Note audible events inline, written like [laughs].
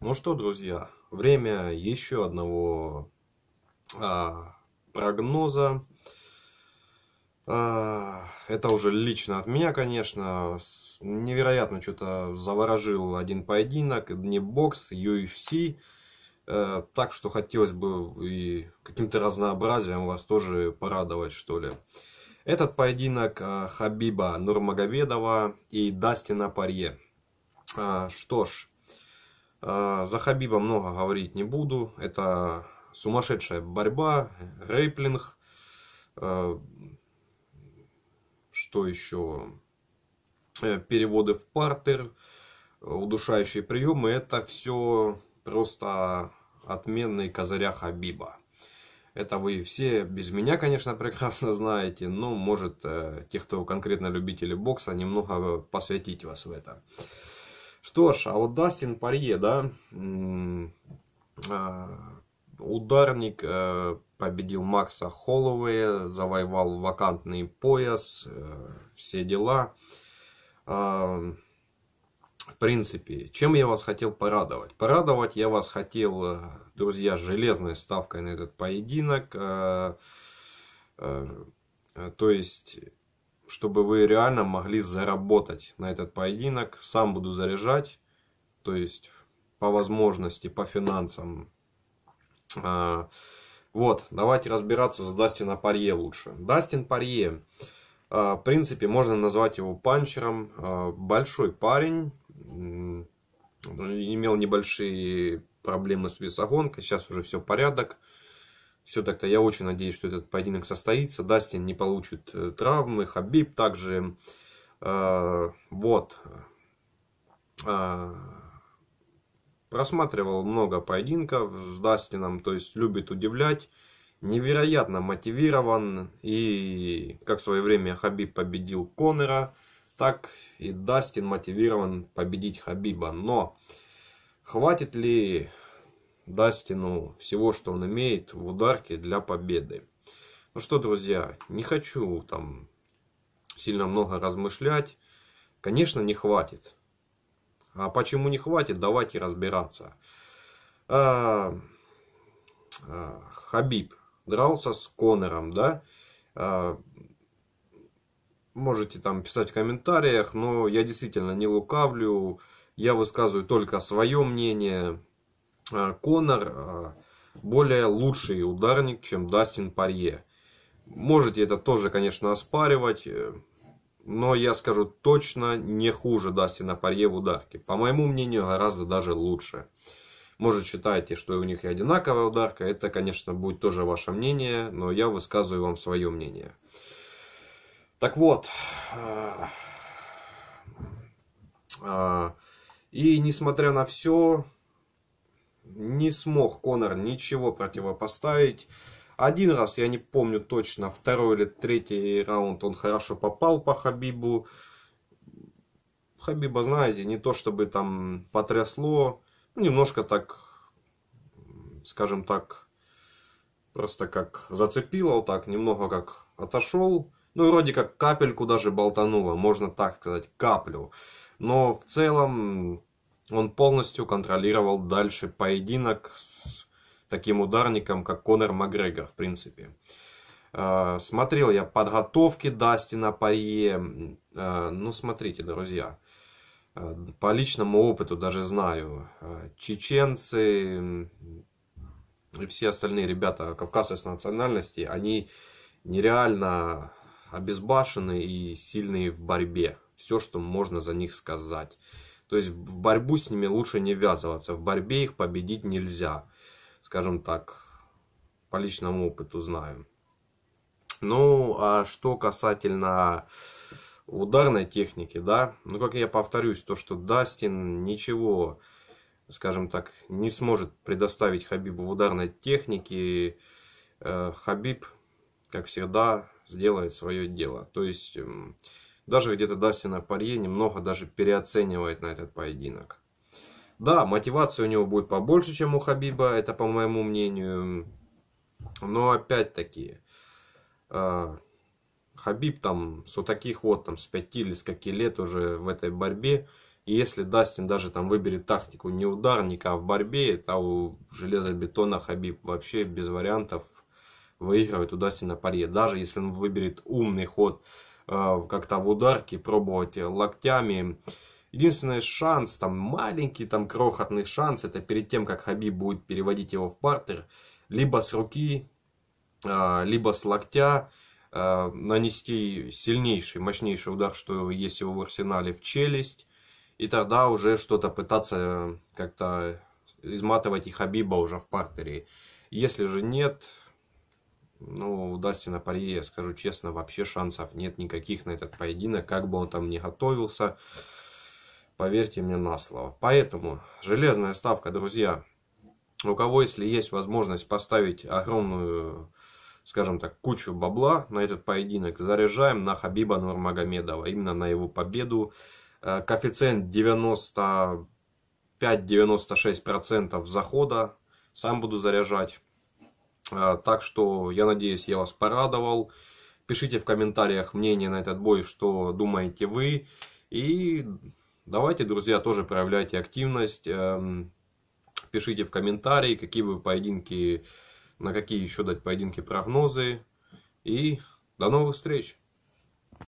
Ну что, друзья, время еще одного а, прогноза. А, это уже лично от меня, конечно. Невероятно что-то заворожил один поединок, не бокс, UFC. А, э, так что хотелось бы и каким-то разнообразием вас тоже порадовать, что ли. Этот поединок а, Хабиба Нурмагомедова и Дастина Парье. А, что ж, Э, за Хабиба много говорить не буду. Это сумасшедшая борьба, рейплинг. Э, что еще? Э, переводы в партер, удушающие приемы. Это все просто отменные козыря Хабиба. Это вы все без меня, конечно, [laughs] прекрасно знаете, но ну, может те, кто конкретно любители бокса, немного посвятить вас в это. Что ж, а вот Дастин Парье, да, а, ударник э, победил Макса Холлоуэя, завоевал вакантный пояс, э, все дела. А, в принципе, чем я вас хотел порадовать? Порадовать я вас хотел, э, друзья, железной ставкой на этот поединок. То есть, чтобы вы реально могли заработать на этот поединок. Сам буду заряжать, то есть по возможности, по финансам. А, вот, давайте разбираться с Дастина Парье лучше. Дастин Парье, а, в принципе, можно назвать его панчером. А, большой парень, имел небольшие проблемы с весогонкой, сейчас уже все порядок. порядок все так-то я очень надеюсь, что этот поединок состоится. Дастин не получит э, травмы, Хабиб также. Э, вот. Э, просматривал много поединков с Дастином, то есть любит удивлять. Невероятно мотивирован. И как в свое время Хабиб победил Конора, так и Дастин мотивирован победить Хабиба. Но хватит ли Дастину всего, что он имеет в ударке для победы. Ну что, друзья, не хочу там сильно много размышлять. Конечно, не хватит. А почему не хватит, давайте разбираться. А, а, Хабиб дрался с Конором, да? А, можете там писать в комментариях, но я действительно не лукавлю. Я высказываю только свое мнение. А, Конор а, более лучший ударник, чем Дастин Парье. Можете это тоже, конечно, оспаривать, э, но я скажу точно не хуже Дастина Парье в ударке. По моему мнению, гораздо даже лучше. Может, считаете, что у них и одинаковая ударка, это, конечно, будет тоже ваше мнение, но я высказываю вам свое мнение. Так вот, а, и несмотря на все, не смог Конор ничего противопоставить. Один раз, я не помню точно, второй или третий раунд он хорошо попал по Хабибу. Хабиба, знаете, не то чтобы там потрясло, ну, немножко так, скажем так, просто как зацепило, вот так, немного как отошел. Ну, вроде как капельку даже болтануло, можно так сказать, каплю. Но в целом он полностью контролировал дальше поединок с таким ударником, как Конор Макгрегор, в принципе. Э, смотрел я подготовки Дастина Парье. Э, ну, смотрите, друзья. Э, по личному опыту даже знаю. Чеченцы и все остальные ребята кавказской национальности, они нереально обезбашены и сильные в борьбе. Все, что можно за них сказать. То есть в борьбу с ними лучше не ввязываться, в борьбе их победить нельзя, скажем так, по личному опыту знаю. Ну, а что касательно ударной техники, да, ну, как я повторюсь, то, что Дастин ничего, скажем так, не сможет предоставить Хабибу в ударной технике, э, Хабиб, как всегда, сделает свое дело. То есть эм, даже где-то Дастина Парье немного даже переоценивает на этот поединок. Да, мотивации у него будет побольше, чем у Хабиба, это по моему мнению. Но опять-таки, а, Хабиб там с вот таких вот там с 5 или с каких лет уже в этой борьбе. И если Дастин даже там выберет тактику не ударника, а в борьбе, то у железобетона Хабиб вообще без вариантов выигрывает у Дастина Парье. Даже если он выберет умный ход Э, как-то в ударке пробовать локтями. Единственный шанс, там маленький, там крохотный шанс, это перед тем, как Хабиб будет переводить его в партер, либо с руки, э, либо с локтя э, нанести сильнейший, мощнейший удар, что есть его в арсенале, в челюсть. И тогда уже что-то пытаться как-то изматывать и Хабиба уже в партере. Если же нет, ну, у Дастина Пари, я скажу честно, вообще шансов нет никаких на этот поединок, как бы он там ни готовился. Поверьте мне на слово. Поэтому железная ставка, друзья. У кого, если есть возможность поставить огромную, скажем так, кучу бабла на этот поединок, заряжаем на Хабиба Нурмагомедова, именно на его победу. Э, коэффициент 95-96% захода. Сам буду заряжать. Э, так что я надеюсь, я вас порадовал. Пишите в комментариях мнение на этот бой, что думаете вы. И давайте, друзья, тоже проявляйте активность. Эм, пишите в комментарии, какие вы поединки, на какие еще дать поединки прогнозы. И до новых встреч!